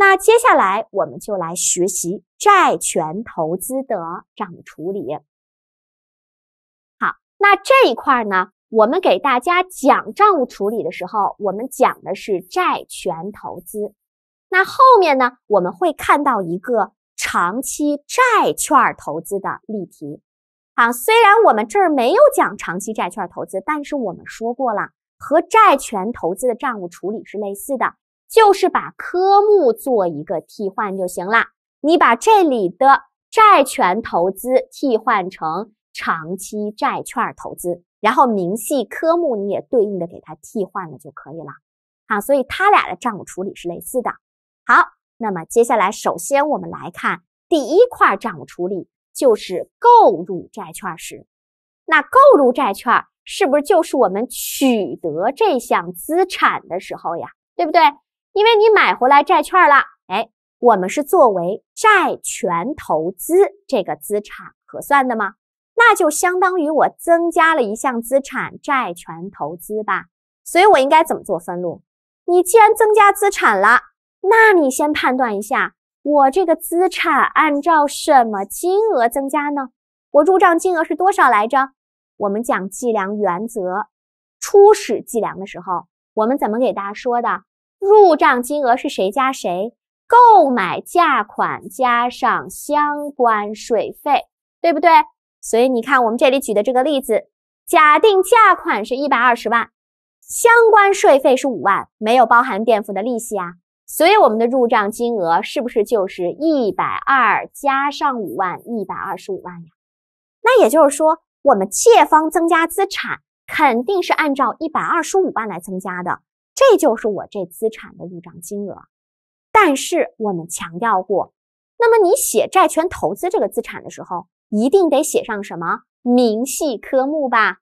那接下来我们就来学习债权投资的账务处理。好，那这一块呢，我们给大家讲账务处理的时候，我们讲的是债权投资。那后面呢，我们会看到一个长期债券投资的例题。啊，虽然我们这儿没有讲长期债券投资，但是我们说过了，和债权投资的账务处理是类似的。就是把科目做一个替换就行了。你把这里的债权投资替换成长期债券投资，然后明细科目你也对应的给它替换了就可以了啊。所以它俩的账务处理是类似的。好，那么接下来首先我们来看第一块账务处理，就是购入债券时，那购入债券是不是就是我们取得这项资产的时候呀？对不对？因为你买回来债券了，哎，我们是作为债权投资这个资产核算的吗？那就相当于我增加了一项资产债权投资吧，所以我应该怎么做分录？你既然增加资产了，那你先判断一下，我这个资产按照什么金额增加呢？我入账金额是多少来着？我们讲计量原则，初始计量的时候，我们怎么给大家说的？入账金额是谁加谁？购买价款加上相关税费，对不对？所以你看，我们这里举的这个例子，假定价款是一百二十万，相关税费是五万，没有包含垫付的利息啊。所以我们的入账金额是不是就是一百二加上五万，一百二十五万呀？那也就是说，我们借方增加资产肯定是按照一百二十五万来增加的。这就是我这资产的入账金额，但是我们强调过，那么你写债权投资这个资产的时候，一定得写上什么明细科目吧？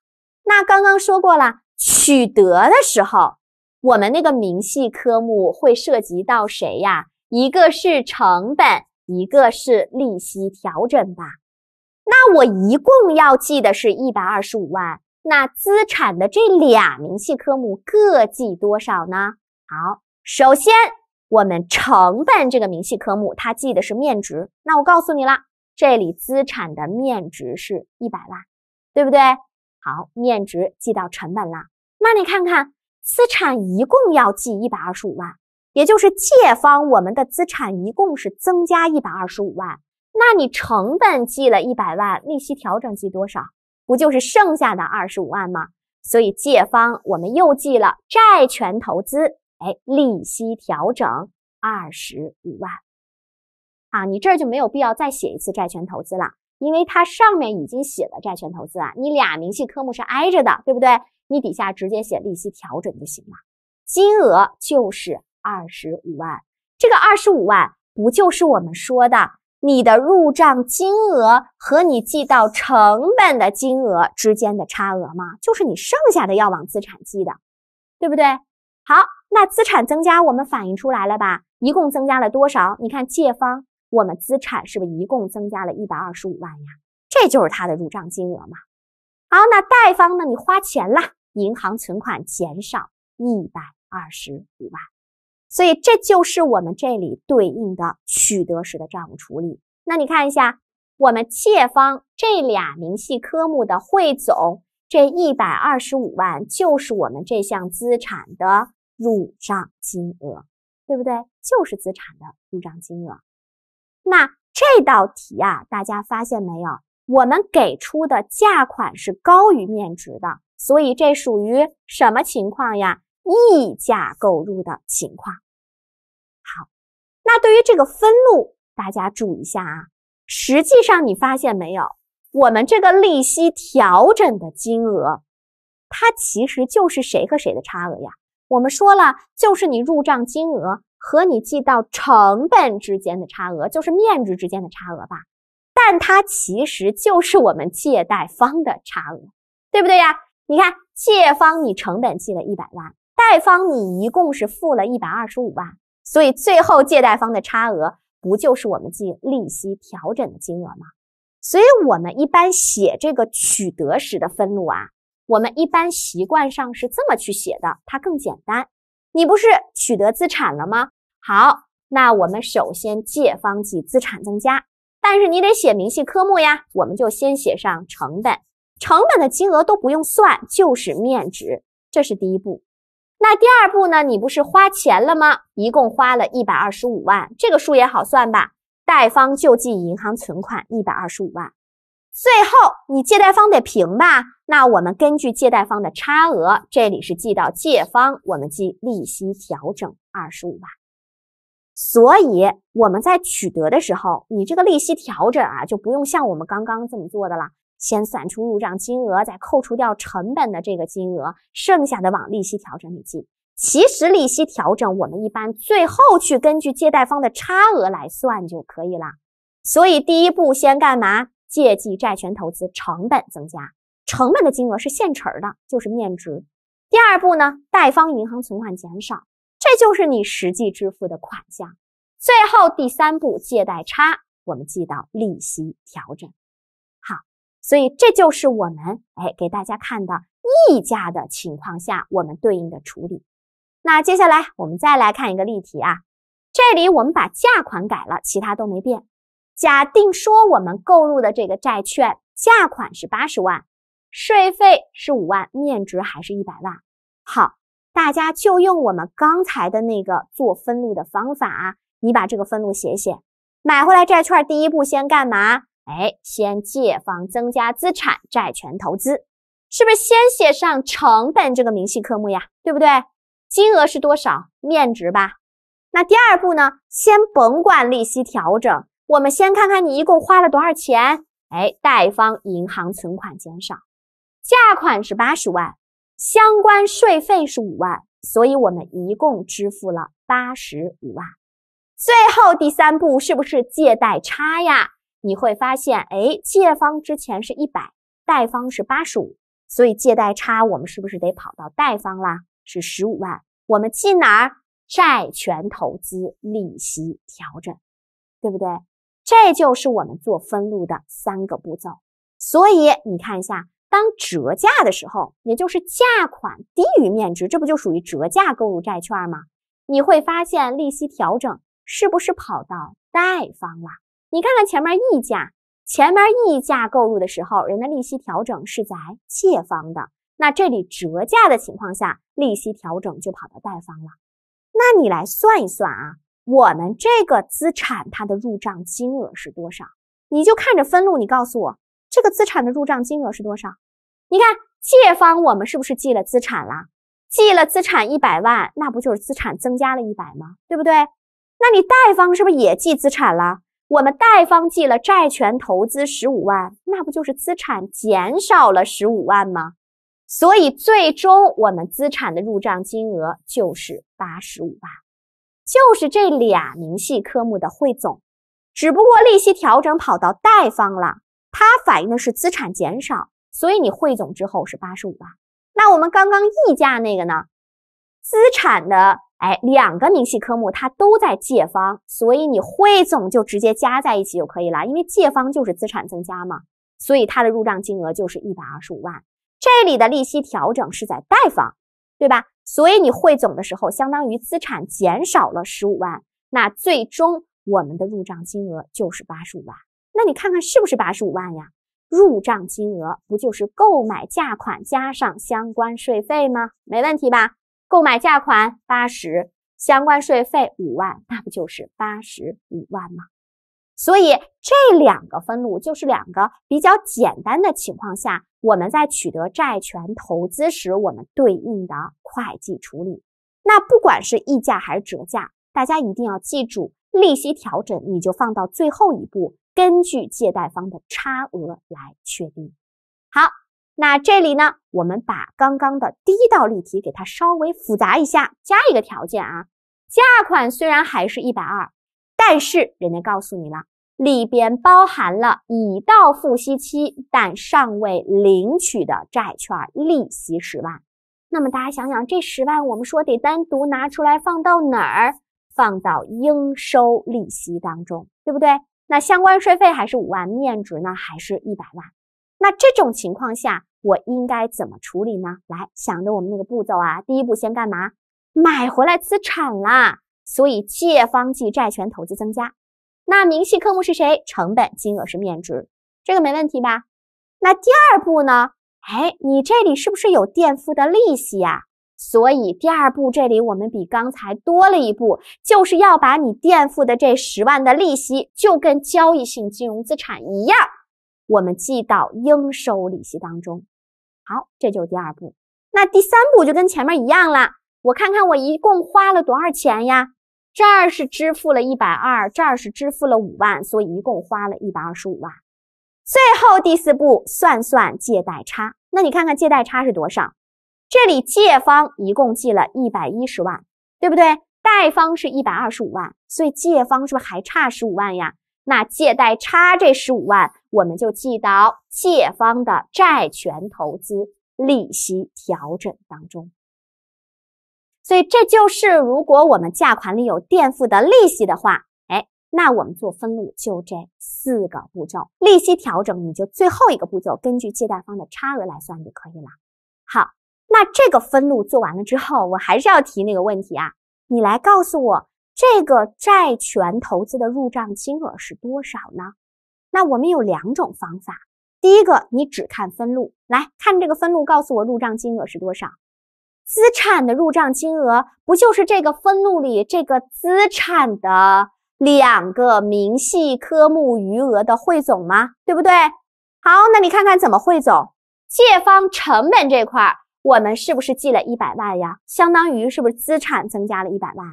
那刚刚说过了，取得的时候，我们那个明细科目会涉及到谁呀？一个是成本，一个是利息调整吧。那我一共要记的是一百二十五万。那资产的这俩明细科目各记多少呢？好，首先我们成本这个明细科目，它记的是面值。那我告诉你了，这里资产的面值是一百万，对不对？好，面值记到成本了。那你看看，资产一共要记一百二十五万，也就是借方我们的资产一共是增加一百二十五万。那你成本记了一百万，利息调整记多少？不就是剩下的二十五万吗？所以借方我们又记了债权投资，哎，利息调整二十五万，啊，你这就没有必要再写一次债权投资了，因为它上面已经写了债权投资啊，你俩明细科目是挨着的，对不对？你底下直接写利息调整就行了，金额就是二十五万，这个二十五万不就是我们说的？你的入账金额和你记到成本的金额之间的差额吗？就是你剩下的要往资产记的，对不对？好，那资产增加我们反映出来了吧？一共增加了多少？你看借方，我们资产是不是一共增加了一百二十五万呀？这就是它的入账金额嘛。好，那贷方呢？你花钱了，银行存款减少一百二十五万。所以这就是我们这里对应的取得时的账务处理。那你看一下，我们借方这俩明细科目的汇总，这一百二十五万就是我们这项资产的入账金额，对不对？就是资产的入账金额。那这道题啊，大家发现没有？我们给出的价款是高于面值的，所以这属于什么情况呀？溢价购入的情况。那对于这个分录，大家注意一下啊。实际上，你发现没有，我们这个利息调整的金额，它其实就是谁和谁的差额呀？我们说了，就是你入账金额和你记到成本之间的差额，就是面值之间的差额吧？但它其实就是我们借贷方的差额，对不对呀？你看，借方你成本记了一百万，贷方你一共是付了一百二十五万。所以最后借贷方的差额不就是我们行利息调整的金额吗？所以我们一般写这个取得时的分录啊，我们一般习惯上是这么去写的，它更简单。你不是取得资产了吗？好，那我们首先借方记资产增加，但是你得写明细科目呀，我们就先写上成本，成本的金额都不用算，就是面值，这是第一步。那第二步呢？你不是花钱了吗？一共花了一百二十五万，这个数也好算吧。贷方就记银行存款一百二十五万。最后你借贷方得平吧？那我们根据借贷方的差额，这里是记到借方，我们记利息调整二十五万。所以我们在取得的时候，你这个利息调整啊，就不用像我们刚刚这么做的了，先算出入账金额，再扣除掉成本的这个金额，剩下的往利息调整里记。其实利息调整，我们一般最后去根据借贷方的差额来算就可以了。所以第一步先干嘛？借记债权投资成本增加，成本的金额是现成的，就是面值。第二步呢，贷方银行存款减少，这就是你实际支付的款项。最后第三步，借贷差我们记到利息调整。所以这就是我们哎给大家看的溢价的情况下，我们对应的处理。那接下来我们再来看一个例题啊，这里我们把价款改了，其他都没变。假定说我们购入的这个债券价款是八十万，税费是五万，面值还是一百万。好，大家就用我们刚才的那个做分录的方法啊，你把这个分录写写。买回来债券第一步先干嘛？哎，先借方增加资产债权投资，是不是先写上成本这个明细科目呀？对不对？金额是多少？面值吧。那第二步呢？先甭管利息调整，我们先看看你一共花了多少钱。哎，贷方银行存款减少，价款是八十万，相关税费是五万，所以我们一共支付了八十五万。最后第三步是不是借贷差呀？你会发现，哎，借方之前是一百，贷方是八十五，所以借贷差，我们是不是得跑到贷方啦？是十五万，我们进哪儿？债权投资利息调整，对不对？这就是我们做分录的三个步骤。所以你看一下，当折价的时候，也就是价款低于面值，这不就属于折价购入债券吗？你会发现利息调整是不是跑到贷方了？你看看前面溢价，前面溢价购入的时候，人的利息调整是在借方的。那这里折价的情况下，利息调整就跑到贷方了。那你来算一算啊，我们这个资产它的入账金额是多少？你就看着分录，你告诉我这个资产的入账金额是多少？你看借方我们是不是记了资产了？记了资产一百万，那不就是资产增加了一百吗？对不对？那你贷方是不是也记资产了？我们贷方记了债权投资十五万，那不就是资产减少了十五万吗？所以最终我们资产的入账金额就是八十五万，就是这俩明细科目的汇总。只不过利息调整跑到贷方了，它反映的是资产减少，所以你汇总之后是八十五万。那我们刚刚溢价那个呢？资产的。哎，两个明细科目它都在借方，所以你汇总就直接加在一起就可以了。因为借方就是资产增加嘛，所以它的入账金额就是一百二十五万。这里的利息调整是在贷方，对吧？所以你汇总的时候，相当于资产减少了十五万，那最终我们的入账金额就是八十五万。那你看看是不是八十五万呀？入账金额不就是购买价款加上相关税费吗？没问题吧？购买价款八十，相关税费五万，那不就是八十五万吗？所以这两个分录就是两个比较简单的情况下，我们在取得债权投资时，我们对应的会计处理。那不管是溢价还是折价，大家一定要记住，利息调整你就放到最后一步，根据借贷方的差额来确定。好。那这里呢，我们把刚刚的第一道例题给它稍微复杂一下，加一个条件啊。价款虽然还是一百二，但是人家告诉你了，里边包含了已到付息期但尚未领取的债券利息十万。那么大家想想，这十万我们说得单独拿出来放到哪儿？放到应收利息当中，对不对？那相关税费还是五万，面值呢还是一百万。那这种情况下，我应该怎么处理呢？来，想着我们那个步骤啊，第一步先干嘛？买回来资产啦，所以借方记债权投资增加。那明细科目是谁？成本金额是面值，这个没问题吧？那第二步呢？哎，你这里是不是有垫付的利息呀？所以第二步这里我们比刚才多了一步，就是要把你垫付的这十万的利息，就跟交易性金融资产一样。我们记到应收利息当中，好，这就是第二步。那第三步就跟前面一样了，我看看我一共花了多少钱呀？这儿是支付了120，这儿是支付了5万，所以一共花了125万。最后第四步算算借贷差，那你看看借贷差是多少？这里借方一共记了110万，对不对？贷方是125万，所以借方是不是还差15万呀？那借贷差这十五万，我们就记到借方的债权投资利息调整当中。所以这就是，如果我们价款里有垫付的利息的话，哎，那我们做分录就这四个步骤，利息调整你就最后一个步骤，根据借贷方的差额来算就可以了。好，那这个分录做完了之后，我还是要提那个问题啊，你来告诉我。这个债权投资的入账金额是多少呢？那我们有两种方法。第一个，你只看分录，来看这个分录，告诉我入账金额是多少。资产的入账金额不就是这个分录里这个资产的两个明细科目余额的汇总吗？对不对？好，那你看看怎么汇总。借方成本这块我们是不是记了一百万呀？相当于是不是资产增加了一百万啊？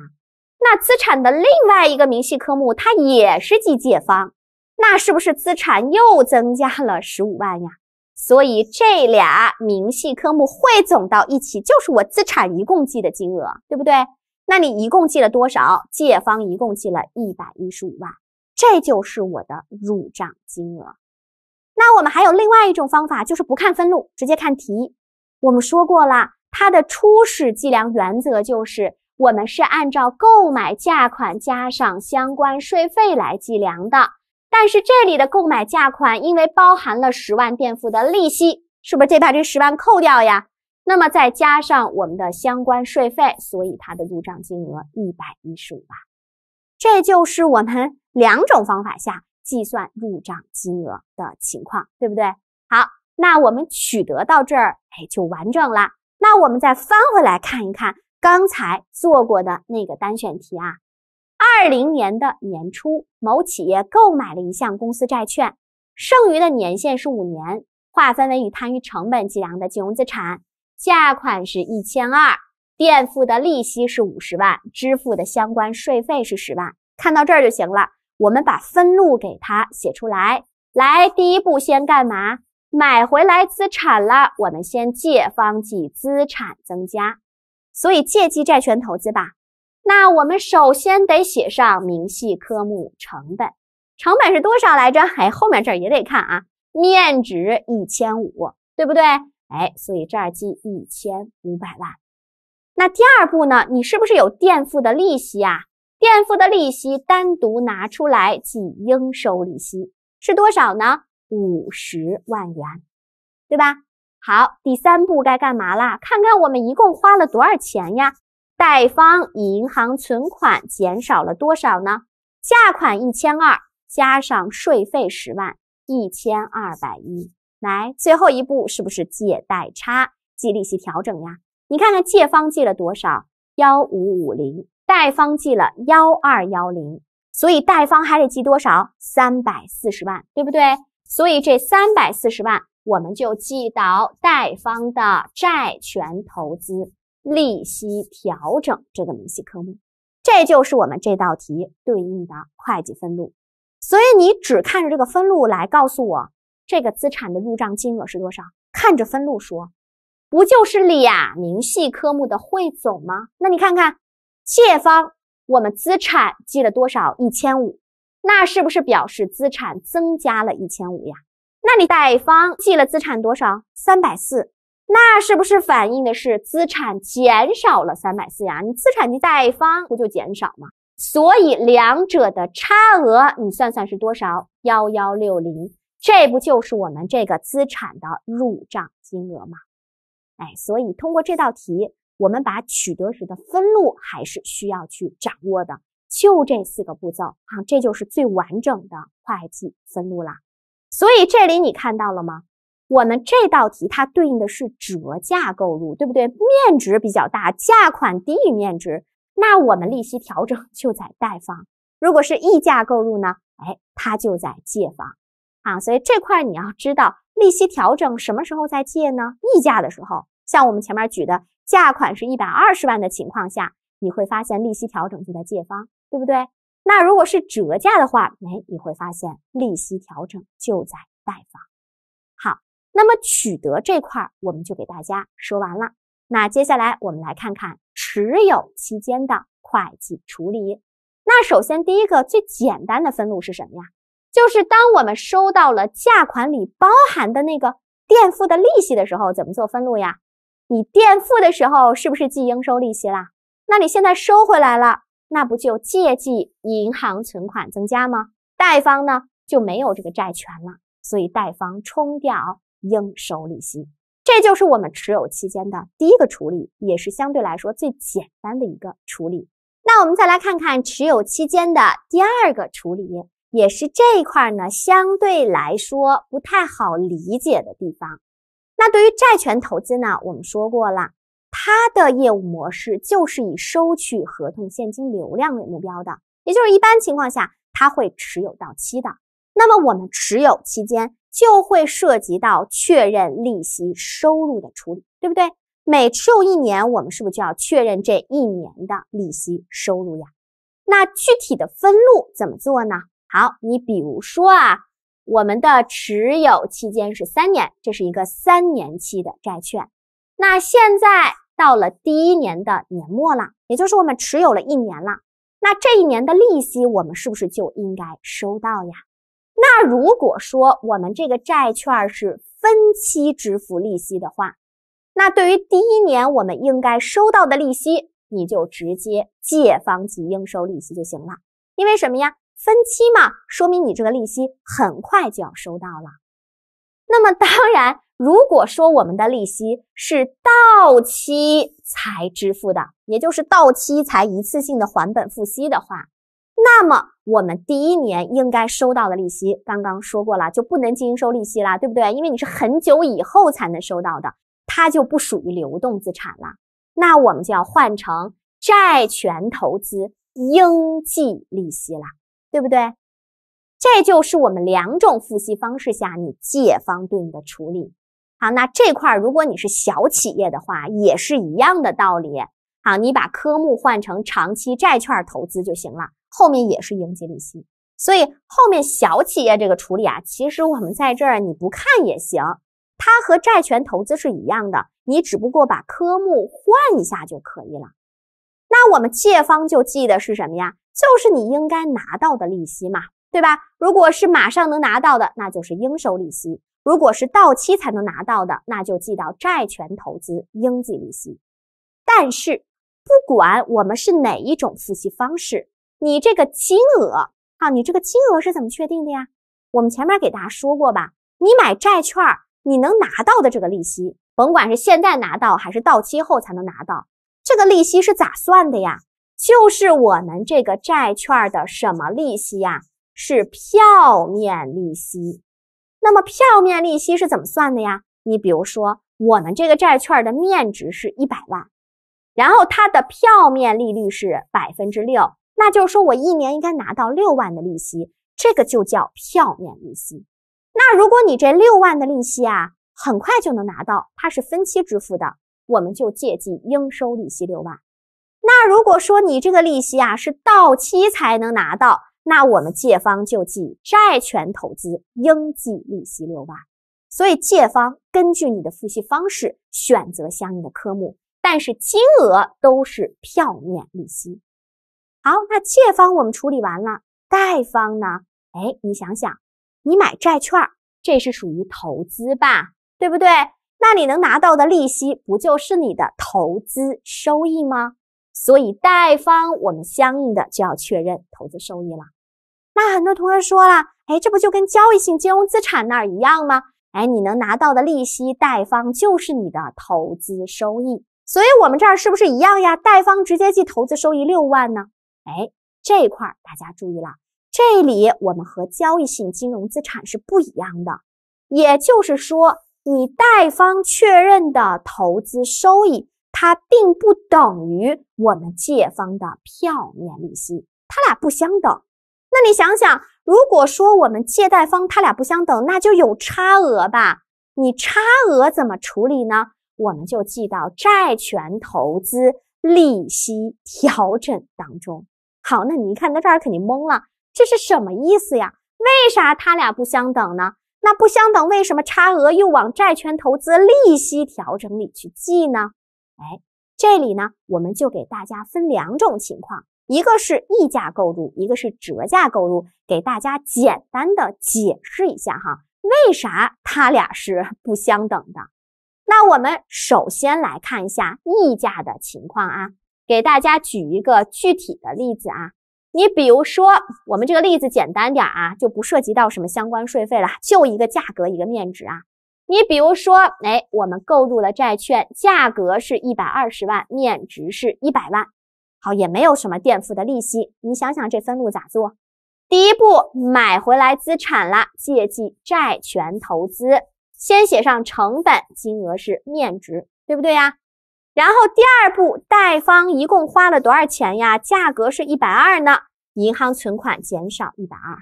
那资产的另外一个明细科目，它也是计借方，那是不是资产又增加了十五万呀？所以这俩明细科目汇总到一起，就是我资产一共记的金额，对不对？那你一共记了多少？借方一共记了一百一十五万，这就是我的入账金额。那我们还有另外一种方法，就是不看分录，直接看题。我们说过了，它的初始计量原则就是。我们是按照购买价款加上相关税费来计量的，但是这里的购买价款因为包含了十万垫付的利息，是不是得把这十万扣掉呀？那么再加上我们的相关税费，所以它的入账金额一百一十五万。这就是我们两种方法下计算入账金额的情况，对不对？好，那我们取得到这儿，哎，就完整了。那我们再翻回来看一看。刚才做过的那个单选题啊，二零年的年初，某企业购买了一项公司债券，剩余的年限是五年，划分为以摊余成本计量的金融资产，价款是一千二，垫付的利息是五十万，支付的相关税费是十万，看到这儿就行了。我们把分录给它写出来。来，第一步先干嘛？买回来资产了，我们先借方记资产增加。所以借记债权投资吧，那我们首先得写上明细科目成本，成本是多少来着？哎，后面这儿也得看啊，面值一千五，对不对？哎，所以这儿记一千五百万。那第二步呢，你是不是有垫付的利息啊？垫付的利息单独拿出来记应收利息是多少呢？五十万元，对吧？好，第三步该干嘛啦？看看我们一共花了多少钱呀？贷方银行存款减少了多少呢？价款一千二加上税费十万，一千二百一。来，最后一步是不是借贷差计利息调整呀？你看看借方记了多少？幺五五零，贷方记了幺二幺零，所以贷方还得记多少？三百四十万，对不对？所以这三百四十万。我们就记到贷方的债权投资利息调整这个明细科目，这就是我们这道题对应的会计分录。所以你只看着这个分录来告诉我这个资产的入账金额是多少？看着分录说，不就是俩明细科目的汇总吗？那你看看借方我们资产记了多少一千五，那是不是表示资产增加了一千五呀？那你贷方记了资产多少？三百四，那是不是反映的是资产减少了三百四呀？你资产及贷方不就减少吗？所以两者的差额你算算是多少？幺幺六零，这不就是我们这个资产的入账金额吗？哎，所以通过这道题，我们把取得时的分录还是需要去掌握的，就这四个步骤啊，这就是最完整的会计分录了。所以这里你看到了吗？我们这道题它对应的是折价购入，对不对？面值比较大，价款低于面值，那我们利息调整就在贷方。如果是溢价购入呢？哎，它就在借方啊。所以这块你要知道，利息调整什么时候在借呢？溢价的时候，像我们前面举的价款是一百二十万的情况下，你会发现利息调整就在借方，对不对？那如果是折价的话，哎，你会发现利息调整就在贷方。好，那么取得这块我们就给大家说完了。那接下来我们来看看持有期间的会计处理。那首先第一个最简单的分录是什么呀？就是当我们收到了价款里包含的那个垫付的利息的时候，怎么做分录呀？你垫付的时候是不是计应收利息啦？那你现在收回来了？那不就借记银行存款增加吗？贷方呢就没有这个债权了，所以贷方冲掉应收利息，这就是我们持有期间的第一个处理，也是相对来说最简单的一个处理。那我们再来看看持有期间的第二个处理，也是这一块呢相对来说不太好理解的地方。那对于债权投资呢，我们说过了。它的业务模式就是以收取合同现金流量为目标的，也就是一般情况下，它会持有到期的。那么我们持有期间就会涉及到确认利息收入的处理，对不对？每持有一年，我们是不是就要确认这一年的利息收入呀？那具体的分录怎么做呢？好，你比如说啊，我们的持有期间是三年，这是一个三年期的债券，那现在。到了第一年的年末了，也就是我们持有了一年了，那这一年的利息我们是不是就应该收到呀？那如果说我们这个债券是分期支付利息的话，那对于第一年我们应该收到的利息，你就直接借方及应收利息就行了，因为什么呀？分期嘛，说明你这个利息很快就要收到了，那么当然。如果说我们的利息是到期才支付的，也就是到期才一次性的还本付息的话，那么我们第一年应该收到的利息，刚刚说过了，就不能经营收利息啦，对不对？因为你是很久以后才能收到的，它就不属于流动资产了。那我们就要换成债权投资应计利息啦，对不对？这就是我们两种付息方式下你借方对你的处理。好，那这块如果你是小企业的话，也是一样的道理。好，你把科目换成长期债券投资就行了，后面也是应计利息。所以后面小企业这个处理啊，其实我们在这儿你不看也行，它和债权投资是一样的，你只不过把科目换一下就可以了。那我们借方就记的是什么呀？就是你应该拿到的利息嘛，对吧？如果是马上能拿到的，那就是应收利息。如果是到期才能拿到的，那就记到债权投资应计利息。但是不管我们是哪一种付息方式，你这个金额啊，你这个金额是怎么确定的呀？我们前面给大家说过吧，你买债券，你能拿到的这个利息，甭管是现在拿到还是到期后才能拿到，这个利息是咋算的呀？就是我们这个债券的什么利息呀？是票面利息。那么票面利息是怎么算的呀？你比如说，我们这个债券的面值是一百万，然后它的票面利率是百分之六，那就是说我一年应该拿到六万的利息，这个就叫票面利息。那如果你这六万的利息啊，很快就能拿到，它是分期支付的，我们就借记应收利息六万。那如果说你这个利息啊，是到期才能拿到。那我们借方就记债权投资应计利息六万，所以借方根据你的付息方式选择相应的科目，但是金额都是票面利息。好，那借方我们处理完了，贷方呢？哎，你想想，你买债券，这是属于投资吧，对不对？那你能拿到的利息，不就是你的投资收益吗？所以贷方我们相应的就要确认投资收益了。那很多同学说了，哎，这不就跟交易性金融资产那儿一样吗？哎，你能拿到的利息贷方就是你的投资收益，所以我们这儿是不是一样呀？贷方直接记投资收益六万呢？哎，这块大家注意了，这里我们和交易性金融资产是不一样的，也就是说，你贷方确认的投资收益，它并不等于我们借方的票面利息，它俩不相等。那你想想，如果说我们借贷方它俩不相等，那就有差额吧？你差额怎么处理呢？我们就记到债权投资利息调整当中。好，那你一看到这儿肯定懵了，这是什么意思呀？为啥它俩不相等呢？那不相等，为什么差额又往债权投资利息调整里去记呢？哎，这里呢，我们就给大家分两种情况。一个是溢价购入，一个是折价购入，给大家简单的解释一下哈，为啥它俩是 不相等的？那我们首先来看一下溢价的情况啊，给大家举一个具体的例子啊，你比如说我们这个例子简单点啊，就不涉及到什么相关税费了，就一个价格一个面值啊，你比如说哎，我们购入了债券，价格是一百二十万，面值是一百万。好，也没有什么垫付的利息。你想想这分路咋做？第一步，买回来资产了，借记债权投资，先写上成本，金额是面值，对不对呀？然后第二步，贷方一共花了多少钱呀？价格是一百二呢，银行存款减少一百二。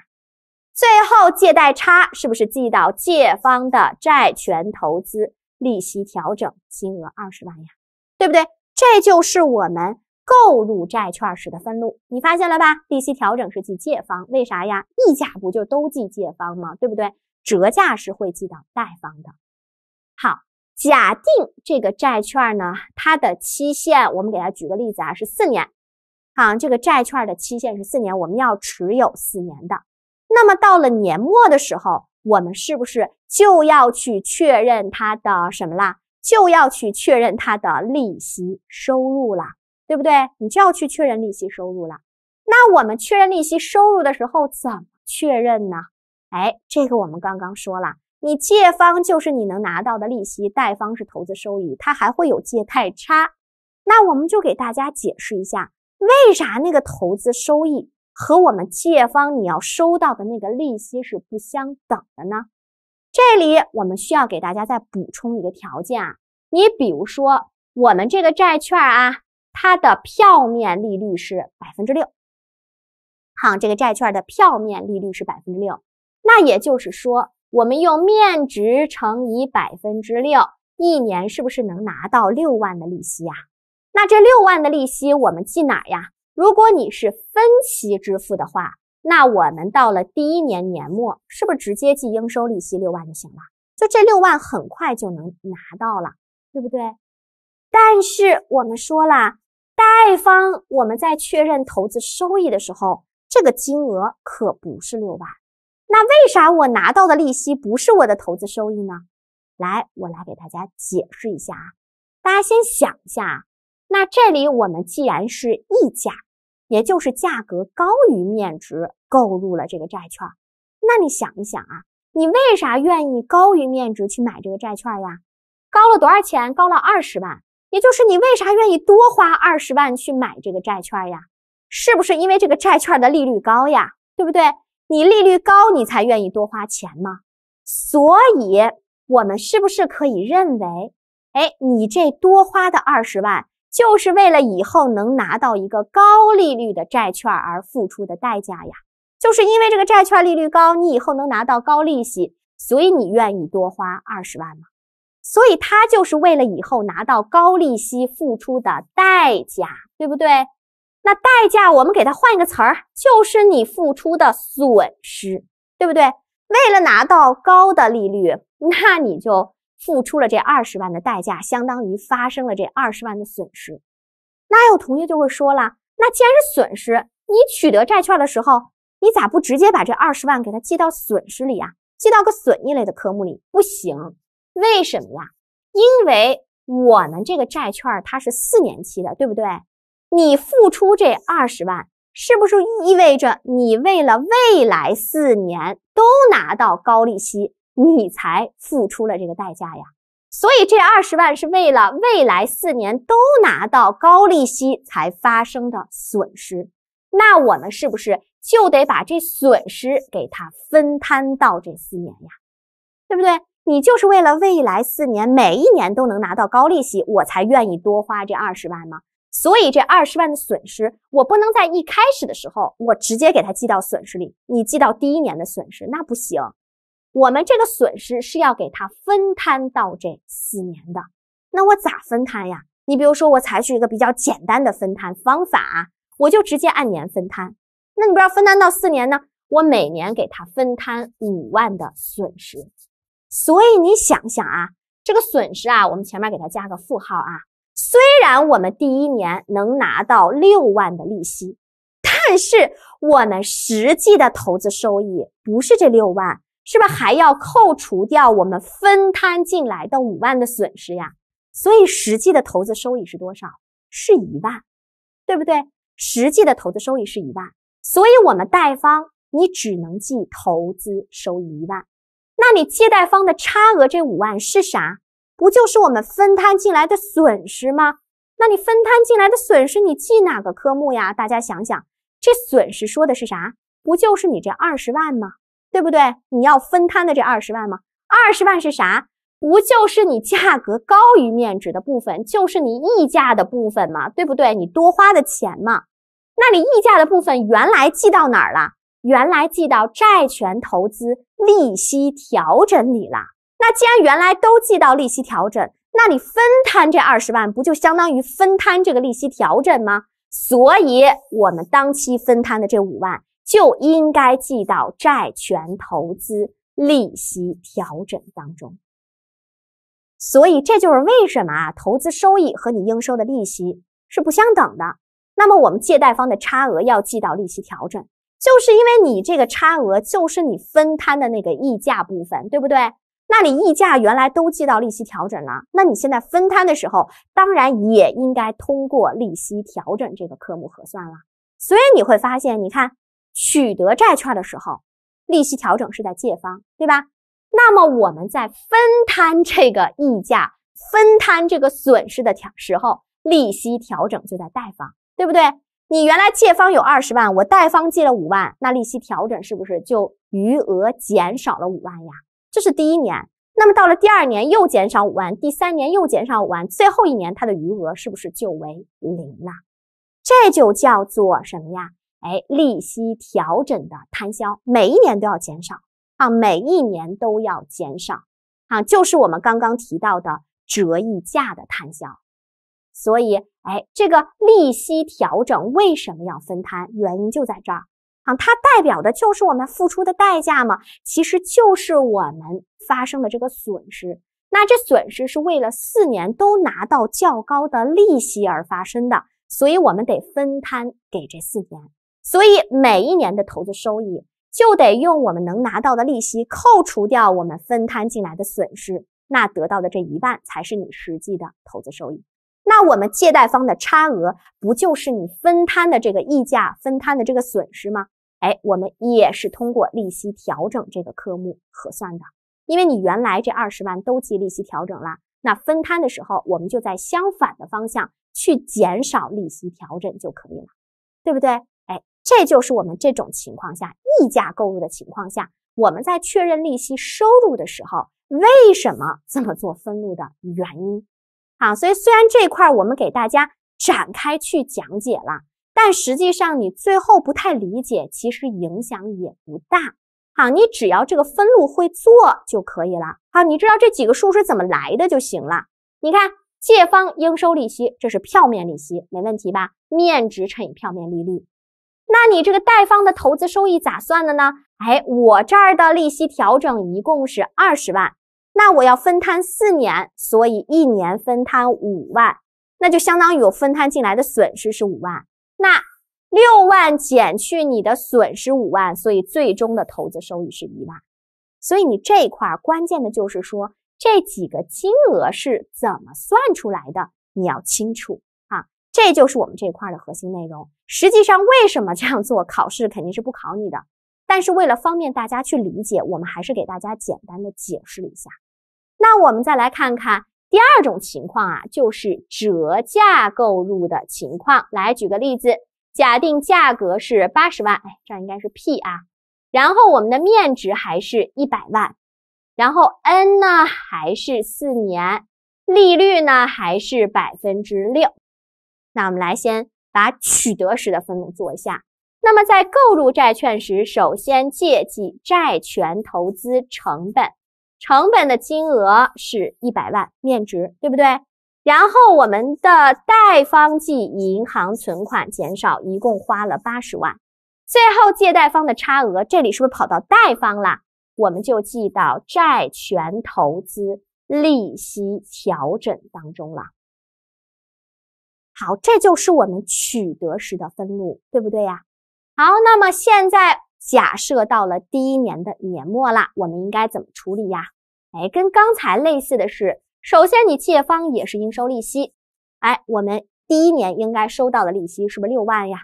最后，借贷差是不是记到借方的债权投资利息调整，金额二十万呀？对不对？这就是我们。购入债券时的分录，你发现了吧？利息调整是记借方，为啥呀？溢价不就都记借方吗？对不对？折价是会记到贷方的。好，假定这个债券呢，它的期限，我们给它举个例子啊，是四年。啊，这个债券的期限是四年，我们要持有四年的。那么到了年末的时候，我们是不是就要去确认它的什么啦？就要去确认它的利息收入啦？对不对？你就要去确认利息收入了。那我们确认利息收入的时候，怎么确认呢？哎，这个我们刚刚说了，你借方就是你能拿到的利息，贷方是投资收益，它还会有借贷差。那我们就给大家解释一下，为啥那个投资收益和我们借方你要收到的那个利息是不相等的呢？这里我们需要给大家再补充一个条件啊，你比如说我们这个债券啊。它的票面利率是百分之六，好，这个债券的票面利率是百分之六，那也就是说，我们用面值乘以百分之六，一年是不是能拿到六万的利息呀？那这六万的利息我们记哪呀？如果你是分期支付的话，那我们到了第一年年末，是不是直接记应收利息六万就行了？就这六万很快就能拿到了，对不对？但是我们说了。贷方，我们在确认投资收益的时候，这个金额可不是六万。那为啥我拿到的利息不是我的投资收益呢？来，我来给大家解释一下啊。大家先想一下，那这里我们既然是溢价，也就是价格高于面值购入了这个债券，那你想一想啊，你为啥愿意高于面值去买这个债券呀？高了多少钱？高了二十万。也就是你为啥愿意多花二十万去买这个债券呀？是不是因为这个债券的利率高呀？对不对？你利率高，你才愿意多花钱吗？所以，我们是不是可以认为，哎，你这多花的二十万，就是为了以后能拿到一个高利率的债券而付出的代价呀？就是因为这个债券利率高，你以后能拿到高利息，所以你愿意多花二十万吗？所以他就是为了以后拿到高利息付出的代价，对不对？那代价我们给它换一个词儿，就是你付出的损失，对不对？为了拿到高的利率，那你就付出了这二十万的代价，相当于发生了这二十万的损失。那有同学就会说了，那既然是损失，你取得债券的时候，你咋不直接把这二十万给它记到损失里呀？记到个损益类的科目里，不行。为什么呀？因为我们这个债券它是四年期的，对不对？你付出这二十万，是不是意味着你为了未来四年都拿到高利息，你才付出了这个代价呀？所以这二十万是为了未来四年都拿到高利息才发生的损失。那我们是不是就得把这损失给它分摊到这四年呀？对不对？你就是为了未来四年每一年都能拿到高利息，我才愿意多花这二十万吗？所以这二十万的损失，我不能在一开始的时候我直接给他记到损失里。你记到第一年的损失那不行，我们这个损失是要给他分摊到这四年的。那我咋分摊呀？你比如说我采取一个比较简单的分摊方法，我就直接按年分摊。那你不知道分摊到四年呢？我每年给他分摊五万的损失。所以你想想啊，这个损失啊，我们前面给它加个负号啊。虽然我们第一年能拿到六万的利息，但是我们实际的投资收益不是这六万，是不是还要扣除掉我们分摊进来的五万的损失呀？所以实际的投资收益是多少？是一万，对不对？实际的投资收益是一万，所以我们贷方你只能记投资收益一万。那你借贷方的差额这五万是啥？不就是我们分摊进来的损失吗？那你分摊进来的损失你记哪个科目呀？大家想想，这损失说的是啥？不就是你这二十万吗？对不对？你要分摊的这二十万吗？二十万是啥？不就是你价格高于面值的部分，就是你溢价的部分嘛，对不对？你多花的钱嘛？那你溢价的部分原来记到哪儿了？原来记到债权投资利息调整里了。那既然原来都记到利息调整，那你分摊这二十万，不就相当于分摊这个利息调整吗？所以，我们当期分摊的这五万就应该记到债权投资利息调整当中。所以，这就是为什么啊，投资收益和你应收的利息是不相等的。那么，我们借贷方的差额要记到利息调整。就是因为你这个差额，就是你分摊的那个溢价部分，对不对？那你溢价原来都记到利息调整了，那你现在分摊的时候，当然也应该通过利息调整这个科目核算了。所以你会发现，你看取得债券的时候，利息调整是在借方，对吧？那么我们在分摊这个溢价、分摊这个损失的调时候，利息调整就在贷方，对不对？你原来借方有二十万，我贷方借了五万，那利息调整是不是就余额减少了五万呀？这是第一年，那么到了第二年又减少五万，第三年又减少五万，最后一年它的余额是不是就为零了？这就叫做什么呀？哎，利息调整的摊销，每一年都要减少啊，每一年都要减少啊，就是我们刚刚提到的折溢价的摊销。所以，哎，这个利息调整为什么要分摊？原因就在这儿啊！它代表的就是我们付出的代价嘛，其实就是我们发生的这个损失。那这损失是为了四年都拿到较高的利息而发生的，所以我们得分摊给这四年。所以每一年的投资收益就得用我们能拿到的利息扣除掉我们分摊进来的损失，那得到的这一半才是你实际的投资收益。那我们借贷方的差额不就是你分摊的这个溢价分摊的这个损失吗？哎，我们也是通过利息调整这个科目核算的，因为你原来这二十万都记利息调整了，那分摊的时候我们就在相反的方向去减少利息调整就可以了，对不对？哎，这就是我们这种情况下溢价购入的情况下，我们在确认利息收入的时候为什么这么做分录的原因。好，所以虽然这块我们给大家展开去讲解了，但实际上你最后不太理解，其实影响也不大。好，你只要这个分录会做就可以了。好，你知道这几个数是怎么来的就行了。你看借方应收利息，这是票面利息，没问题吧？面值乘以票面利率。那你这个贷方的投资收益咋算的呢？哎，我这儿的利息调整一共是二十万。那我要分摊四年，所以一年分摊五万，那就相当于我分摊进来的损失是五万，那六万减去你的损失五万，所以最终的投资收益是一万。所以你这一块关键的就是说这几个金额是怎么算出来的，你要清楚啊。这就是我们这块的核心内容。实际上为什么这样做，考试肯定是不考你的，但是为了方便大家去理解，我们还是给大家简单的解释了一下。那我们再来看看第二种情况啊，就是折价购入的情况。来举个例子，假定价格是八十万，哎，这应该是 P 啊，然后我们的面值还是一百万，然后 n 呢还是四年，利率呢还是百分之六。那我们来先把取得时的分录做一下。那么在购入债券时，首先借记债权投资成本。成本的金额是一百万，面值对不对？然后我们的贷方记银行存款减少，一共花了八十万。最后借贷方的差额，这里是不是跑到贷方了？我们就记到债权投资利息调整当中了。好，这就是我们取得时的分录，对不对呀？好，那么现在。假设到了第一年的年末啦，我们应该怎么处理呀？哎，跟刚才类似的是，首先你借方也是应收利息。哎，我们第一年应该收到的利息是不是六万呀？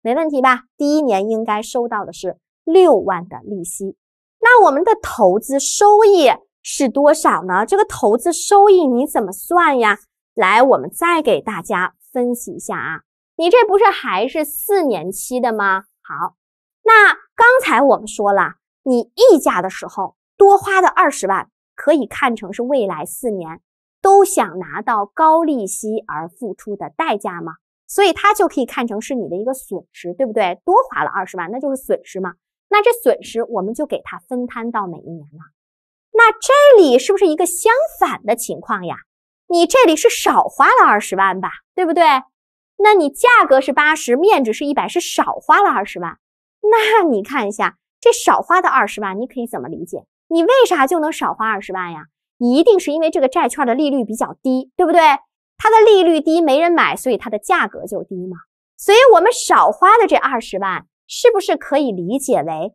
没问题吧？第一年应该收到的是六万的利息。那我们的投资收益是多少呢？这个投资收益你怎么算呀？来，我们再给大家分析一下啊，你这不是还是四年期的吗？好，那。刚才我们说了，你溢价的时候多花的二十万，可以看成是未来四年都想拿到高利息而付出的代价吗？所以它就可以看成是你的一个损失，对不对？多花了二十万，那就是损失嘛。那这损失我们就给它分摊到每一年了。那这里是不是一个相反的情况呀？你这里是少花了二十万吧，对不对？那你价格是八十，面值是一百，是少花了二十万。那你看一下，这少花的二十万，你可以怎么理解？你为啥就能少花二十万呀？一定是因为这个债券的利率比较低，对不对？它的利率低，没人买，所以它的价格就低嘛。所以我们少花的这二十万，是不是可以理解为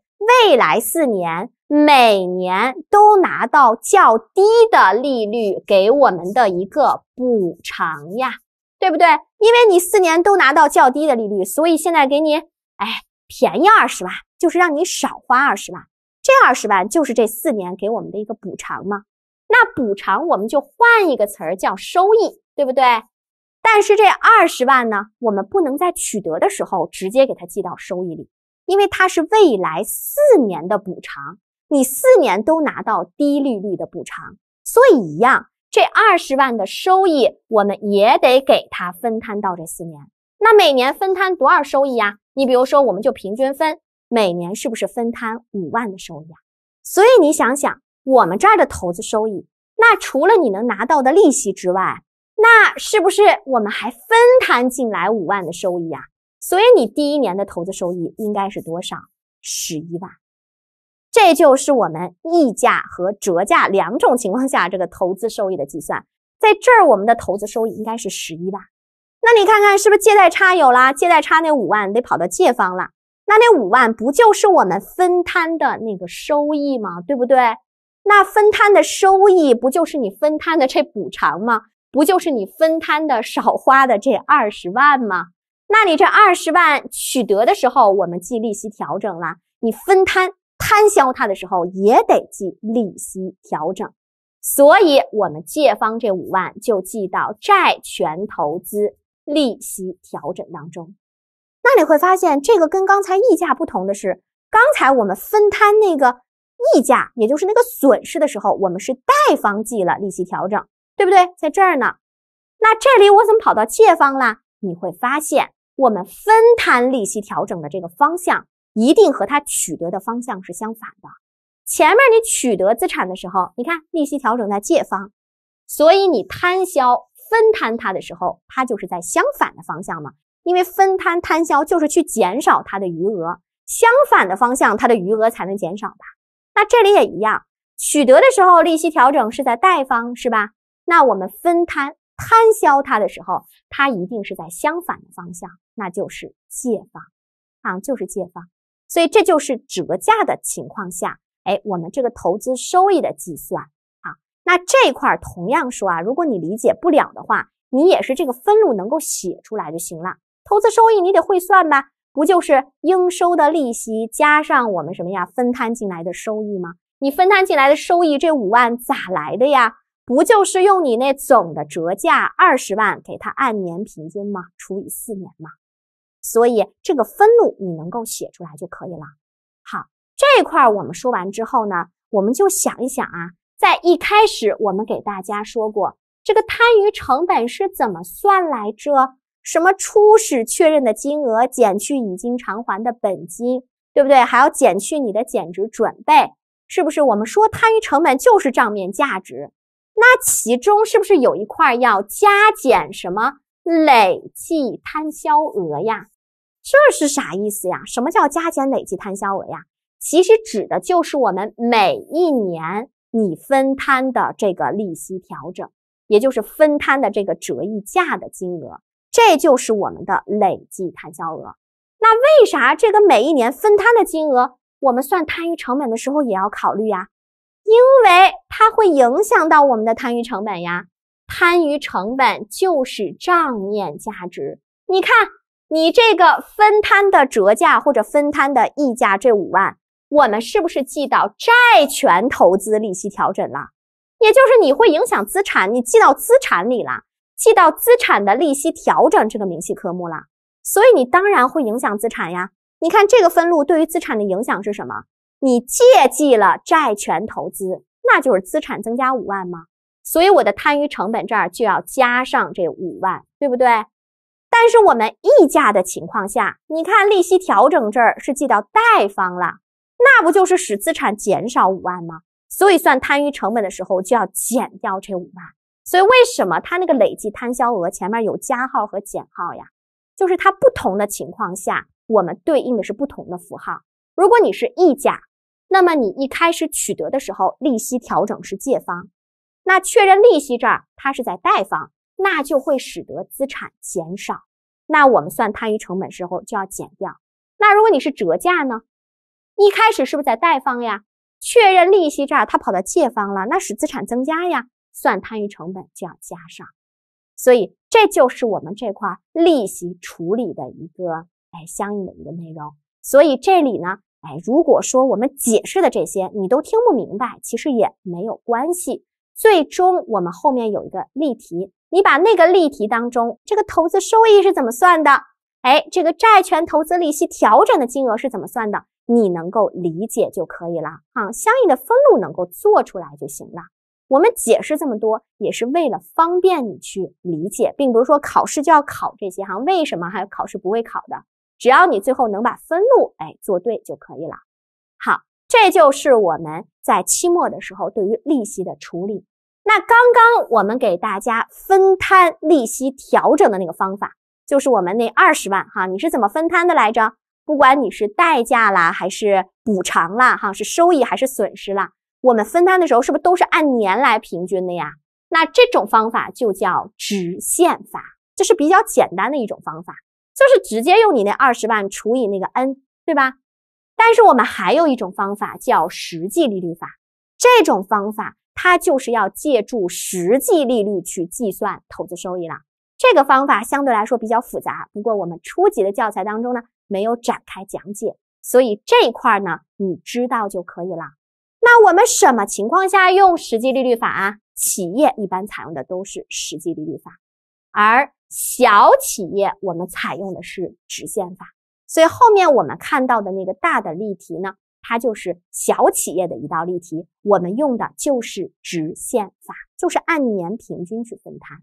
未来四年每年都拿到较低的利率给我们的一个补偿呀？对不对？因为你四年都拿到较低的利率，所以现在给你，哎。便宜二十万，就是让你少花二十万。这二十万就是这四年给我们的一个补偿吗？那补偿我们就换一个词儿叫收益，对不对？但是这二十万呢，我们不能在取得的时候直接给它记到收益里，因为它是未来四年的补偿。你四年都拿到低利率的补偿，所以一样，这二十万的收益我们也得给它分摊到这四年。那每年分摊多少收益呀？你比如说，我们就平均分，每年是不是分摊五万的收益啊？所以你想想，我们这儿的投资收益，那除了你能拿到的利息之外，那是不是我们还分摊进来五万的收益啊？所以你第一年的投资收益应该是多少？十一万。这就是我们溢价和折价两种情况下这个投资收益的计算，在这儿我们的投资收益应该是十一万。那你看看是不是借贷差有了？借贷差那五万得跑到借方了。那那五万不就是我们分摊的那个收益吗？对不对？那分摊的收益不就是你分摊的这补偿吗？不就是你分摊的少花的这二十万吗？那你这二十万取得的时候，我们记利息调整了。你分摊摊销它的时候，也得记利息调整。所以，我们借方这五万就记到债权投资。利息调整当中，那你会发现这个跟刚才溢价不同的是，刚才我们分摊那个溢价，也就是那个损失的时候，我们是贷方记了利息调整，对不对？在这儿呢，那这里我怎么跑到借方了？你会发现，我们分摊利息调整的这个方向一定和它取得的方向是相反的。前面你取得资产的时候，你看利息调整在借方，所以你摊销。分摊它的时候，它就是在相反的方向嘛，因为分摊摊销就是去减少它的余额，相反的方向它的余额才能减少吧？那这里也一样，取得的时候利息调整是在贷方是吧？那我们分摊摊销它的时候，它一定是在相反的方向，那就是借方啊，就是借方，所以这就是折价的情况下，哎，我们这个投资收益的计算。那这块同样说啊，如果你理解不了的话，你也是这个分录能够写出来就行了。投资收益你得会算吧？不就是应收的利息加上我们什么呀分摊进来的收益吗？你分摊进来的收益这五万咋来的呀？不就是用你那总的折价二十万给它按年平均吗？除以四年吗？所以这个分录你能够写出来就可以了。好，这块我们说完之后呢，我们就想一想啊。在一开始，我们给大家说过，这个摊余成本是怎么算来着？什么初始确认的金额减去已经偿还的本金，对不对？还要减去你的减值准备，是不是？我们说摊余成本就是账面价值，那其中是不是有一块要加减什么累计摊销额呀？这是啥意思呀？什么叫加减累计摊销额呀？其实指的就是我们每一年。你分摊的这个利息调整，也就是分摊的这个折溢价的金额，这就是我们的累计摊销额。那为啥这个每一年分摊的金额，我们算摊余成本的时候也要考虑呀？因为它会影响到我们的摊余成本呀。摊余成本就是账面价值。你看，你这个分摊的折价或者分摊的溢价，这五万。我们是不是记到债权投资利息调整了？也就是你会影响资产，你记到资产里了，记到资产的利息调整这个明细科目了，所以你当然会影响资产呀。你看这个分录对于资产的影响是什么？你借记了债权投资，那就是资产增加五万吗？所以我的摊余成本这儿就要加上这五万，对不对？但是我们溢价的情况下，你看利息调整这儿是记到贷方了。那不就是使资产减少五万吗？所以算摊余成本的时候就要减掉这五万。所以为什么它那个累计摊销额前面有加号和减号呀？就是它不同的情况下，我们对应的是不同的符号。如果你是溢价，那么你一开始取得的时候，利息调整是借方，那确认利息这儿它是在贷方，那就会使得资产减少。那我们算摊余成本时候就要减掉。那如果你是折价呢？一开始是不是在贷方呀？确认利息这儿，他跑到借方了，那使资产增加呀，算摊余成本就要加上。所以这就是我们这块利息处理的一个哎相应的一个内容。所以这里呢，哎，如果说我们解释的这些你都听不明白，其实也没有关系。最终我们后面有一个例题，你把那个例题当中这个投资收益是怎么算的？哎，这个债权投资利息调整的金额是怎么算的？你能够理解就可以了啊，相应的分录能够做出来就行了。我们解释这么多也是为了方便你去理解，并不是说考试就要考这些哈。为什么还考试不会考的？只要你最后能把分录哎做对就可以了。好，这就是我们在期末的时候对于利息的处理。那刚刚我们给大家分摊利息调整的那个方法，就是我们那二十万哈，你是怎么分摊的来着？不管你是代价啦，还是补偿啦，哈，是收益还是损失啦，我们分摊的时候是不是都是按年来平均的呀？那这种方法就叫直线法，这是比较简单的一种方法，就是直接用你那二十万除以那个 n，对吧？但是我们还有一种方法叫实际利率法，这种方法它就是要借助实际利率去计算投资收益了。这个方法相对来说比较复杂，不过我们初级的教材当中呢。没有展开讲解，所以这一块呢，你知道就可以了。那我们什么情况下用实际利率法啊？企业一般采用的都是实际利率法，而小企业我们采用的是直线法。所以后面我们看到的那个大的例题呢，它就是小企业的一道例题，我们用的就是直线法，就是按年平均去分摊。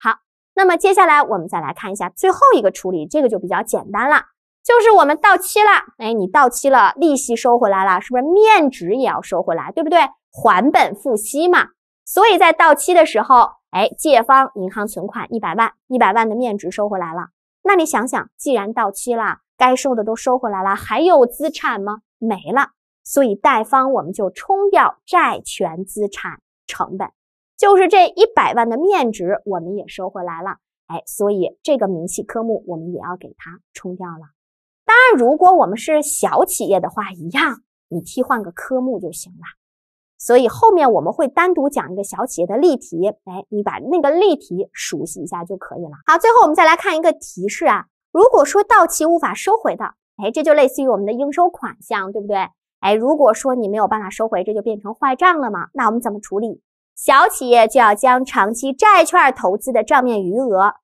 好，那么接下来我们再来看一下最后一个处理，这个就比较简单了。就是我们到期了，哎，你到期了，利息收回来了，是不是面值也要收回来，对不对？还本付息嘛。所以在到期的时候，哎，借方银行存款一百万，一百万的面值收回来了。那你想想，既然到期了，该收的都收回来了，还有资产吗？没了。所以贷方我们就冲掉债权资产成本，就是这一百万的面值我们也收回来了，哎，所以这个明细科目我们也要给它冲掉了。当然，如果我们是小企业的话，一样，你替换个科目就行了。所以后面我们会单独讲一个小企业的例题，哎，你把那个例题熟悉一下就可以了。好，最后我们再来看一个提示啊，如果说到期无法收回的，哎，这就类似于我们的应收款项，对不对？哎，如果说你没有办法收回，这就变成坏账了嘛？那我们怎么处理？小企业就要将长期债券投资的账面余额。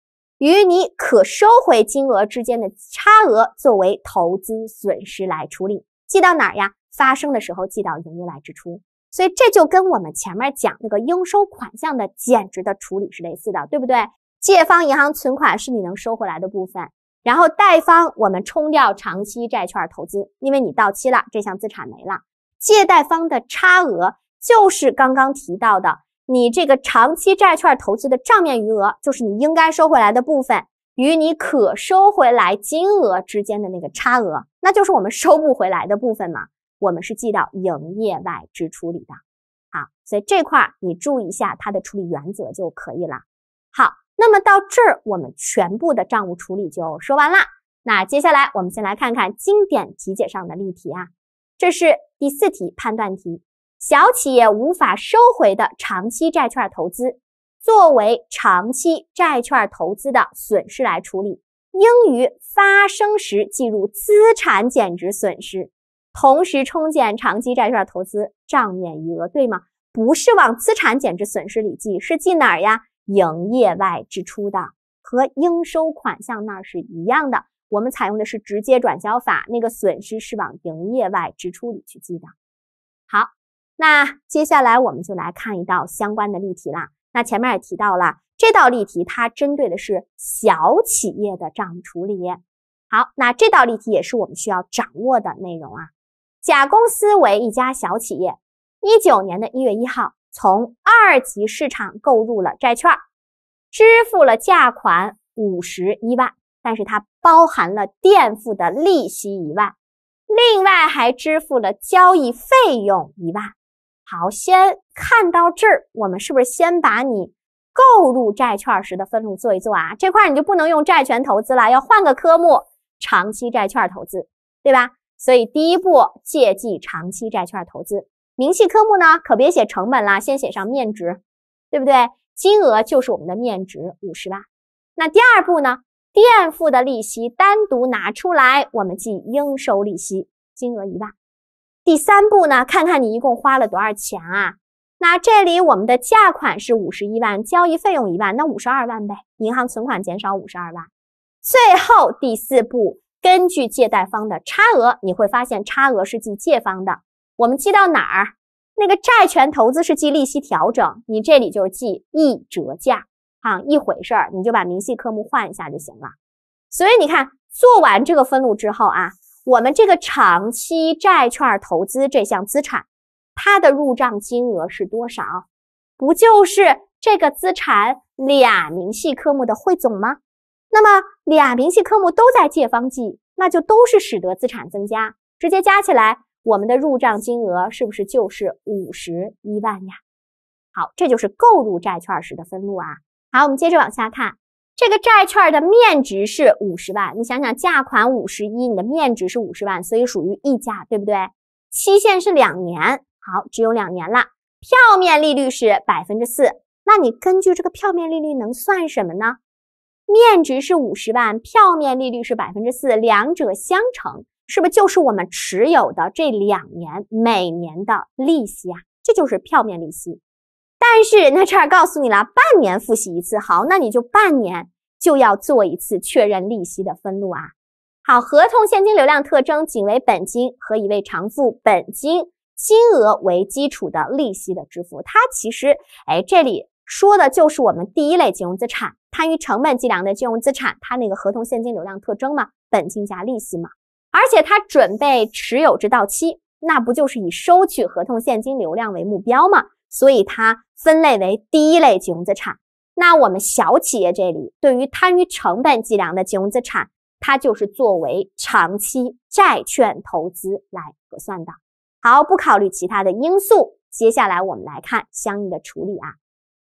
与你可收回金额之间的差额作为投资损失来处理，记到哪儿呀？发生的时候记到营业外支出。所以这就跟我们前面讲那个应收款项的减值的处理是类似的，对不对？借方银行存款是你能收回来的部分，然后贷方我们冲掉长期债券投资，因为你到期了，这项资产没了。借贷方的差额就是刚刚提到的。你这个长期债券投资的账面余额，就是你应该收回来的部分与你可收回来金额之间的那个差额，那就是我们收不回来的部分嘛。我们是记到营业外支出里的。好，所以这块你注意一下它的处理原则就可以了。好，那么到这儿我们全部的账务处理就说完了。那接下来我们先来看看经典题解上的例题啊，这是第四题判断题。小企业无法收回的长期债券投资，作为长期债券投资的损失来处理，应于发生时计入资产减值损失，同时冲减长期债券投资账面余额，对吗？不是往资产减值损失里记，是记哪儿呀？营业外支出的，和应收款项那儿是一样的。我们采用的是直接转销法，那个损失是往营业外支出里去记的。好。那接下来我们就来看一道相关的例题啦。那前面也提到了，这道例题它针对的是小企业的账处理。好，那这道例题也是我们需要掌握的内容啊。甲公司为一家小企业，一九年的一月一号从二级市场购入了债券，支付了价款五十一万，但是它包含了垫付的利息一万，另外还支付了交易费用一万。好，先看到这儿，我们是不是先把你购入债券时的分录做一做啊？这块你就不能用债权投资了，要换个科目，长期债券投资，对吧？所以第一步借记长期债券投资，明细科目呢可别写成本了，先写上面值，对不对？金额就是我们的面值五十万。那第二步呢，垫付的利息单独拿出来，我们记应收利息，金额一万。第三步呢，看看你一共花了多少钱啊？那这里我们的价款是五十一万，交易费用一万，那五十二万呗。银行存款减少五十二万。最后第四步，根据借贷方的差额，你会发现差额是记借方的。我们记到哪儿？那个债权投资是记利息调整，你这里就是记一折价啊，一回事儿，你就把明细科目换一下就行了。所以你看，做完这个分录之后啊。我们这个长期债券投资这项资产，它的入账金额是多少？不就是这个资产俩明细科目的汇总吗？那么俩明细科目都在借方记，那就都是使得资产增加，直接加起来，我们的入账金额是不是就是五十一万呀？好，这就是购入债券时的分录啊。好，我们接着往下看。这个债券的面值是五十万，你想想，价款五十一，你的面值是五十万，所以属于溢价，对不对？期限是两年，好，只有两年了。票面利率是百分之四，那你根据这个票面利率能算什么呢？面值是五十万，票面利率是百分之四，两者相乘，是不是就是我们持有的这两年每年的利息呀？这就是票面利息。但是那这儿告诉你了，半年复习一次，好，那你就半年就要做一次确认利息的分录啊。好，合同现金流量特征仅为本金和一位偿付本金金额为基础的利息的支付，它其实哎，这里说的就是我们第一类金融资产，它于成本计量的金融资产，它那个合同现金流量特征嘛，本金加利息嘛，而且它准备持有至到期，那不就是以收取合同现金流量为目标嘛？所以它分类为第一类金融资产。那我们小企业这里对于摊余成本计量的金融资产，它就是作为长期债券投资来核算的。好，不考虑其他的因素。接下来我们来看相应的处理啊。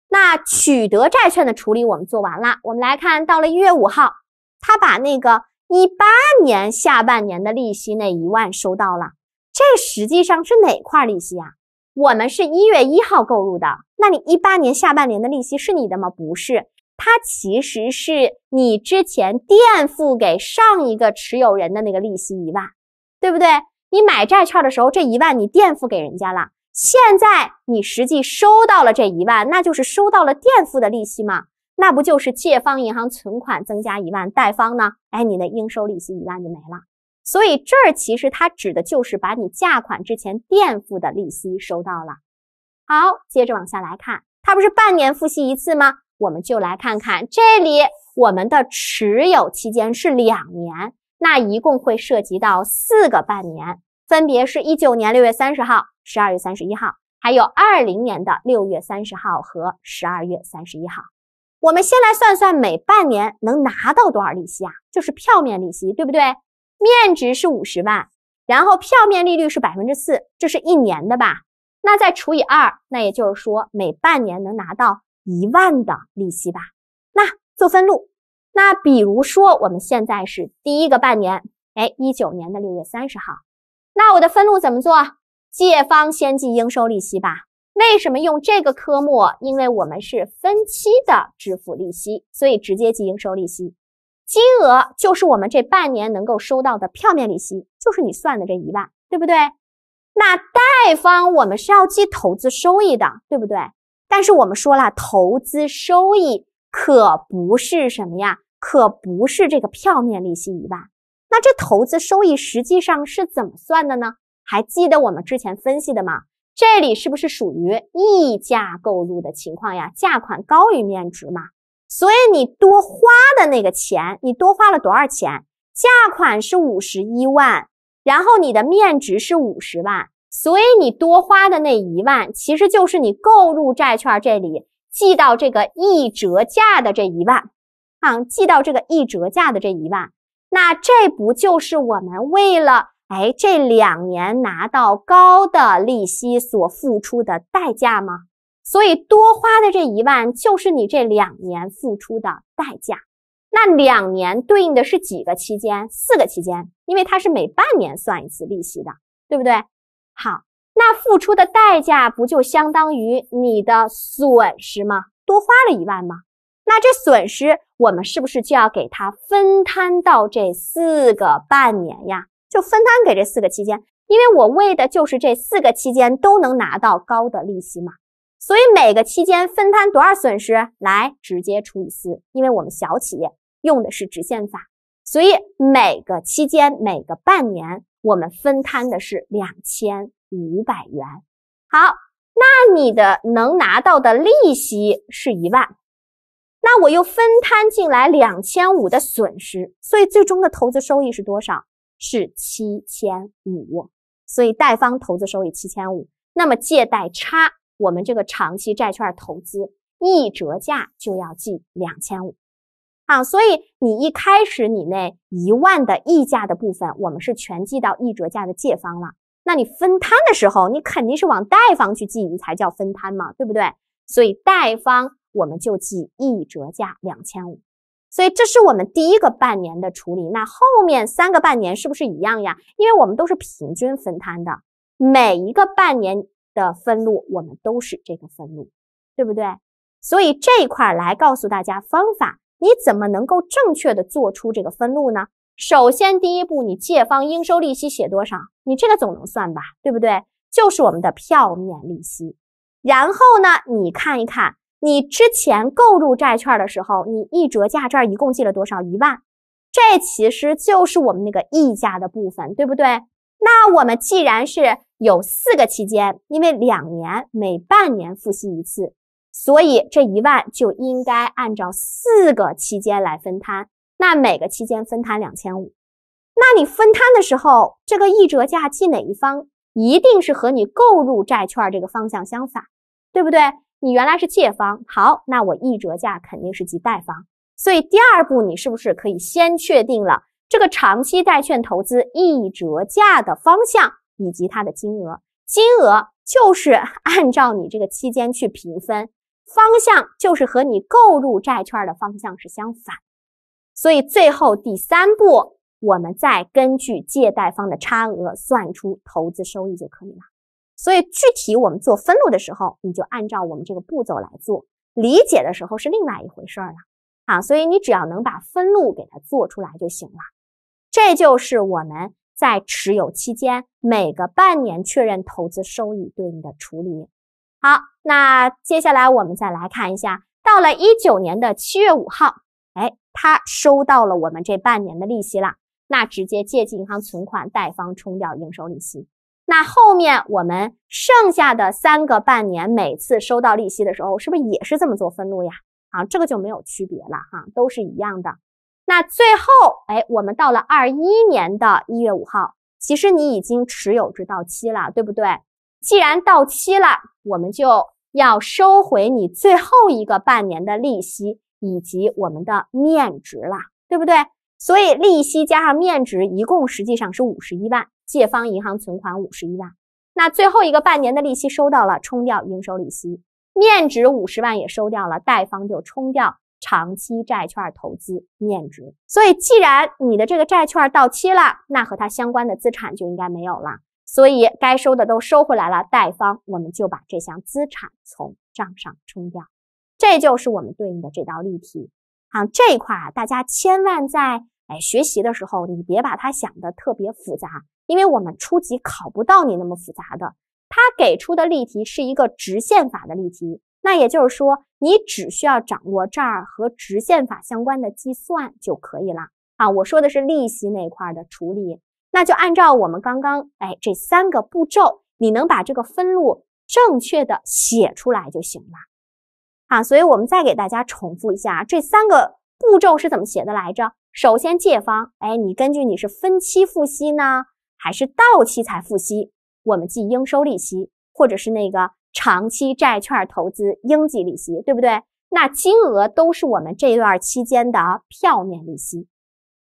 那取得债券的处理我们做完了，我们来看到了一月五号，他把那个一八年下半年的利息那一万收到了，这实际上是哪块利息呀？我们是一月一号购入的，那你一八年下半年的利息是你的吗？不是，它其实是你之前垫付给上一个持有人的那个利息一万，对不对？你买债券的时候这一万你垫付给人家了，现在你实际收到了这一万，那就是收到了垫付的利息嘛？那不就是借方银行存款增加一万，贷方呢？哎，你的应收利息一万就没了。所以这儿其实它指的就是把你价款之前垫付的利息收到了。好，接着往下来看，它不是半年付息一次吗？我们就来看看这里我们的持有期间是两年，那一共会涉及到四个半年，分别是一九年六月三十号、十二月三十一号，还有二零年的六月三十号和十二月三十一号。我们先来算算每半年能拿到多少利息啊？就是票面利息，对不对？面值是五十万，然后票面利率是百分之四，这是一年的吧？那再除以二，那也就是说每半年能拿到一万的利息吧？那做分录，那比如说我们现在是第一个半年，哎，一九年的六月三十号，那我的分录怎么做？借方先记应收利息吧？为什么用这个科目？因为我们是分期的支付利息，所以直接记应收利息。金额就是我们这半年能够收到的票面利息，就是你算的这一万，对不对？那贷方我们是要记投资收益的，对不对？但是我们说了，投资收益可不是什么呀，可不是这个票面利息一万。那这投资收益实际上是怎么算的呢？还记得我们之前分析的吗？这里是不是属于溢价购入的情况呀？价款高于面值嘛？所以你多花的那个钱，你多花了多少钱？价款是五十一万，然后你的面值是五十万，所以你多花的那一万，其实就是你购入债券这里记到这个一折价的这一万，啊，记到这个一折价的这一万，那这不就是我们为了哎这两年拿到高的利息所付出的代价吗？所以多花的这一万就是你这两年付出的代价。那两年对应的是几个期间？四个期间，因为它是每半年算一次利息的，对不对？好，那付出的代价不就相当于你的损失吗？多花了一万吗？那这损失我们是不是就要给它分摊到这四个半年呀？就分摊给这四个期间，因为我为的就是这四个期间都能拿到高的利息嘛。所以每个期间分摊多少损失来直接除以四，因为我们小企业用的是直线法，所以每个期间每个半年我们分摊的是两千五百元。好，那你的能拿到的利息是一万，那我又分摊进来两千五的损失，所以最终的投资收益是多少？是七千五。所以贷方投资收益七千五，那么借贷差。我们这个长期债券投资，一折价就要记两千五啊，所以你一开始你那一万的溢价的部分，我们是全记到溢折价的借方了。那你分摊的时候，你肯定是往贷方去记，你才叫分摊嘛，对不对？所以贷方我们就记溢折价两千五。所以这是我们第一个半年的处理。那后面三个半年是不是一样呀？因为我们都是平均分摊的，每一个半年。的分录我们都是这个分录，对不对？所以这一块来告诉大家方法，你怎么能够正确的做出这个分录呢？首先第一步，你借方应收利息写多少？你这个总能算吧，对不对？就是我们的票面利息。然后呢，你看一看你之前购入债券的时候，你一折价这儿一共借了多少？一万，这其实就是我们那个溢价的部分，对不对？那我们既然是有四个期间，因为两年每半年复息一次，所以这一万就应该按照四个期间来分摊，那每个期间分摊两千五。那你分摊的时候，这个溢折价记哪一方？一定是和你购入债券这个方向相反，对不对？你原来是借方，好，那我溢折价肯定是记贷方。所以第二步，你是不是可以先确定了？这个长期债券投资一折价的方向以及它的金额，金额就是 按照你这个期间去平分，方向就是和你购入债券的方向是相反，所以最后第三步，我们再根据借贷方的差额算出投资收益就可以了。所以具体我们做分录的时候，你就按照我们这个步骤来做，理解的时候是另外一回事儿了啊。所以你只要能把分录给它做出来就行了。这就是我们在持有期间每个半年确认投资收益对应的处理。好，那接下来我们再来看一下，到了一九年的七月五号，哎，他收到了我们这半年的利息了，那直接借记银行存款贷方冲掉应收利息。那后面我们剩下的三个半年，每次收到利息的时候，是不是也是这么做分录呀？啊，这个就没有区别了哈，都是一样的。那最后，哎，我们到了二一年的一月五号，其实你已经持有至到期了，对不对？既然到期了，我们就要收回你最后一个半年的利息以及我们的面值了，对不对？所以利息加上面值一共实际上是五十一万，借方银行存款五十一万。那最后一个半年的利息收到了，冲掉应收利息；面值五十万也收掉了，贷方就冲掉。长期债券投资面值，所以既然你的这个债券到期了，那和它相关的资产就应该没有了。所以该收的都收回来了，贷方我们就把这项资产从账上冲掉。这就是我们对应的这道例题。好，这一块啊，大家千万在哎学习的时候，你别把它想的特别复杂，因为我们初级考不到你那么复杂的。它给出的例题是一个直线法的例题。那也就是说，你只需要掌握这儿和直线法相关的计算就可以了啊。我说的是利息那块的处理，那就按照我们刚刚哎这三个步骤，你能把这个分录正确的写出来就行了啊。所以，我们再给大家重复一下这三个步骤是怎么写的来着？首先借方，哎，你根据你是分期付息呢，还是到期才付息，我们记应收利息，或者是那个。长期债券投资应计利息，对不对？那金额都是我们这段期间的票面利息。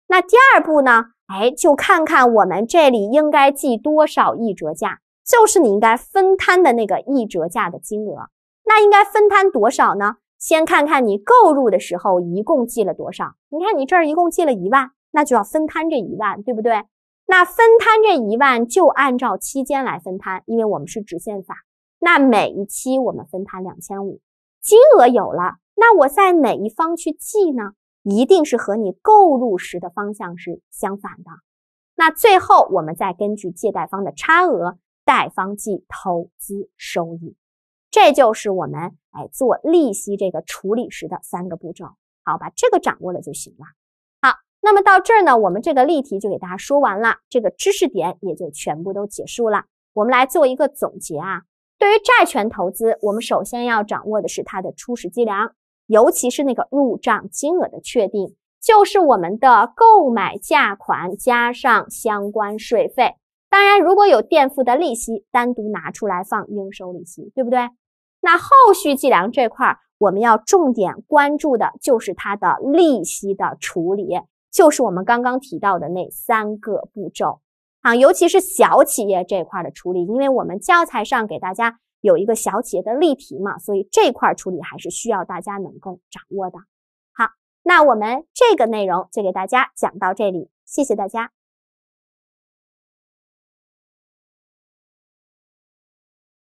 那第二步呢？哎，就看看我们这里应该记多少溢折价，就是你应该分摊的那个溢折价的金额。那应该分摊多少呢？先看看你购入的时候一共记了多少。你看你这儿一共记了一万，那就要分摊这一万，对不对？那分摊这一万就按照期间来分摊，因为我们是直线法。那每一期我们分摊两千五，金额有了，那我在哪一方去记呢？一定是和你购入时的方向是相反的。那最后我们再根据借贷方的差额，贷方记投资收益。这就是我们哎做利息这个处理时的三个步骤。好，把这个掌握了就行了。好，那么到这儿呢，我们这个例题就给大家说完了，这个知识点也就全部都结束了。我们来做一个总结啊。对于债权投资，我们首先要掌握的是它的初始计量，尤其是那个入账金额的确定，就是我们的购买价款加上相关税费。当然，如果有垫付的利息，单独拿出来放应收利息，对不对？那后续计量这块，我们要重点关注的就是它的利息的处理，就是我们刚刚提到的那三个步骤。啊，尤其是小企业这块的处理，因为我们教材上给大家有一个小企业的例题嘛，所以这块处理还是需要大家能够掌握的。好，那我们这个内容就给大家讲到这里，谢谢大家。